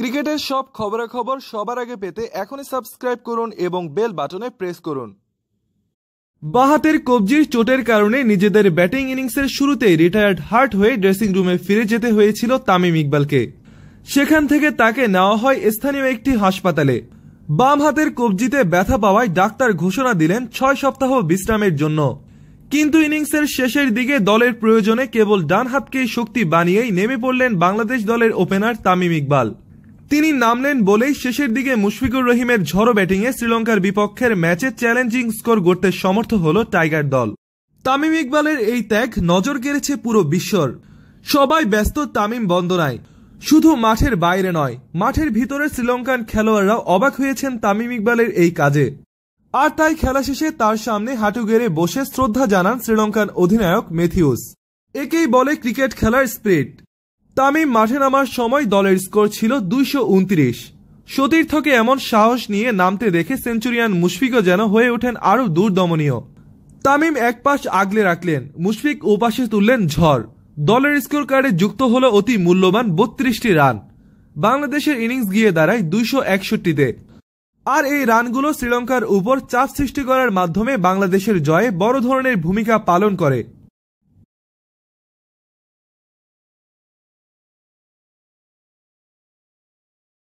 ক্রিকেটের সব খবরাখবর সবার আগে পেতে এখনই সাবস্ক্রাইব করুন এবং বেল বাটনে প্রেস করুন বাহাতের কবজির চোটের কারণে নিজেদের ব্যাটিং ইনিংসের শুরুতেই রিটায়ার্ড হার্ট হয়ে ড্রেসিং রুমে ফিরে যেতে হয়েছিল তামিম ইকবালকে সেখান থেকে তাকে নেওয়া হয় স্থানীয় একটি হাসপাতালে বাম হাতের কবজিতে ব্যথা পাওয়ায় ডাক্তার ঘোষণা দিলেন ছয় সপ্তাহ বিশ্রামের জন্য কিন্তু ইনিংসের শেষের দিকে দলের প্রয়োজনে কেবল ডান হাতকেই শক্তি বানিয়েই নেমে পড়লেন বাংলাদেশ দলের ওপেনার তামিম ইকবাল তিনি নামলেন বলেই শেষের দিকে মুশফিকুর রহিমের ঝড়ো ব্যাটিংয়ে শ্রীলঙ্কার বিপক্ষের ম্যাচে চ্যালেঞ্জিং স্কোর গড়তে সমর্থ হল টাইগার দল তামিম ইকবালের এই ত্যাগ নজর কেড়েছে পুরো বিশ্বর সবাই ব্যস্ত তামিম বন্দনায় শুধু মাঠের বাইরে নয় মাঠের ভিতরে শ্রীলঙ্কান খেলোয়াড়রাও অবাক হয়েছেন তামিম ইকবালের এই কাজে আর তাই খেলা শেষে তার সামনে হাঁটু গেড়ে বসে শ্রদ্ধা জানান শ্রীলঙ্কান অধিনায়ক মেথিউস একেই বলে ক্রিকেট খেলার স্প্রিট তামিম মাঠে নামার সময় দলের স্কোর ছিল দুইশো উনত্রিশ সতীর্থকে এমন সাহস নিয়ে নামতে দেখে সেঞ্চুরিয়ান মুশফিকও যেন হয়ে ওঠেন আরও দুর্দমনীয় তামিম এক পাশ আগলে রাখলেন মুশফিক ওপাশে তুললেন ঝড় দলের স্কোর কার্ডে যুক্ত হল অতি মূল্যবান বত্রিশটি রান বাংলাদেশের ইনিংস গিয়ে দাঁড়ায় দুইশো একষট্টিতে আর এই রানগুলো শ্রীলঙ্কার উপর চাপ সৃষ্টি করার মাধ্যমে বাংলাদেশের জয়ে বড় ধরনের ভূমিকা পালন করে